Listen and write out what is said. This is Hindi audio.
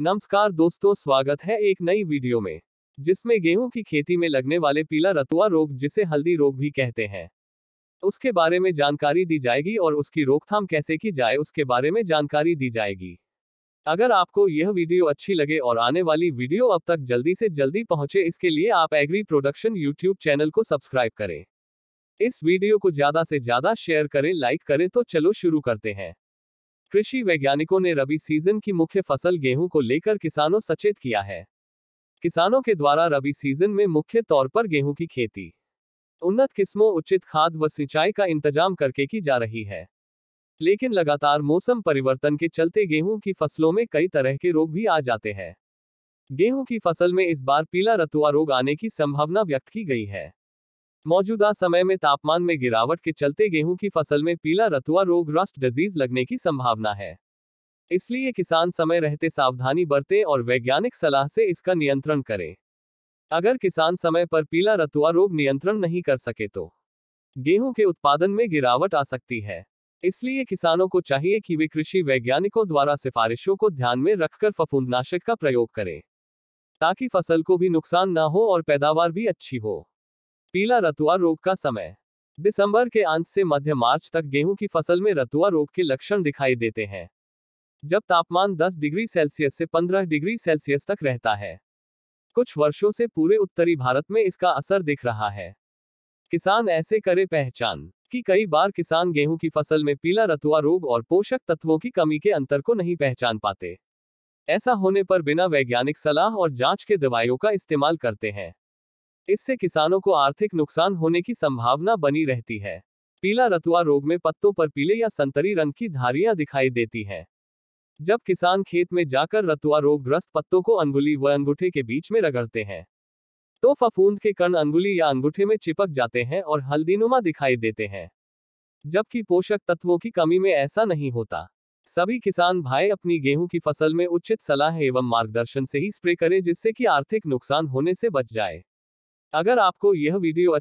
नमस्कार दोस्तों स्वागत है एक नई वीडियो में जिसमें गेहूं की खेती में लगने वाले पीला रतुआ रोग जिसे हल्दी रोग भी कहते हैं उसके बारे में जानकारी दी जाएगी और उसकी रोकथाम कैसे की जाए उसके बारे में जानकारी दी जाएगी अगर आपको यह वीडियो अच्छी लगे और आने वाली वीडियो अब तक जल्दी से जल्दी पहुंचे इसके लिए आप एग्री प्रोडक्शन यूट्यूब चैनल को सब्सक्राइब करें इस वीडियो को ज्यादा से ज्यादा शेयर करें लाइक करें तो चलो शुरू करते हैं कृषि वैज्ञानिकों ने रबी सीजन की मुख्य फसल गेहूं को लेकर किसानों सचेत किया है किसानों के द्वारा रबी सीजन में मुख्य तौर पर गेहूं की खेती उन्नत किस्मों उचित खाद व सिंचाई का इंतजाम करके की जा रही है लेकिन लगातार मौसम परिवर्तन के चलते गेहूं की फसलों में कई तरह के रोग भी आ जाते हैं गेहूं की फसल में इस बार पीला रतुआ रोग आने की संभावना व्यक्त की गई है मौजूदा समय में तापमान में गिरावट के चलते गेहूं की फसल में पीला रतुआ रोग रस्ट डिजीज लगने की संभावना है इसलिए किसान समय रहते सावधानी बरतें और वैज्ञानिक सलाह से इसका नियंत्रण करें अगर किसान समय पर पीला रतुआ रोग नियंत्रण नहीं कर सके तो गेहूं के उत्पादन में गिरावट आ सकती है इसलिए किसानों को चाहिए कि वे कृषि वैज्ञानिकों द्वारा सिफारिशों को ध्यान में रखकर फफूंदनाशक का प्रयोग करें ताकि फसल को भी नुकसान न हो और पैदावार भी अच्छी हो पीला रतुआ रोग का समय दिसंबर के अंत से मध्य मार्च तक गेहूं की फसल में रतुआ रोग के लक्षण दिखाई देते हैं जब तापमान 10 डिग्री सेल्सियस से 15 डिग्री सेल्सियस तक रहता है कुछ वर्षों से पूरे उत्तरी भारत में इसका असर दिख रहा है किसान ऐसे करे पहचान कि कई बार किसान गेहूं की फसल में पीला रतुआ रोग और पोषक तत्वों की कमी के अंतर को नहीं पहचान पाते ऐसा होने पर बिना वैज्ञानिक सलाह और जांच के दवाइयों का इस्तेमाल करते हैं इससे किसानों को आर्थिक नुकसान होने की संभावना बनी रहती है पीला रतुआ रोग में पत्तों पर पीले या संतरी रंग की धारियां दिखाई देती हैं जब किसान खेत में जाकर रतुआ रोग ग्रस्त पत्तों को अंगुली व अंगूठे के बीच में रगड़ते हैं तो फफूंद के कण अंगुली या अंगूठे में चिपक जाते हैं और हल्दीनुमा दिखाई देते हैं जबकि पोषक तत्वों की कमी में ऐसा नहीं होता सभी किसान भाई अपनी गेहूं की फसल में उचित सलाह एवं मार्गदर्शन से ही स्प्रे करें जिससे कि आर्थिक नुकसान होने से बच जाए अगर आपको यह वीडियो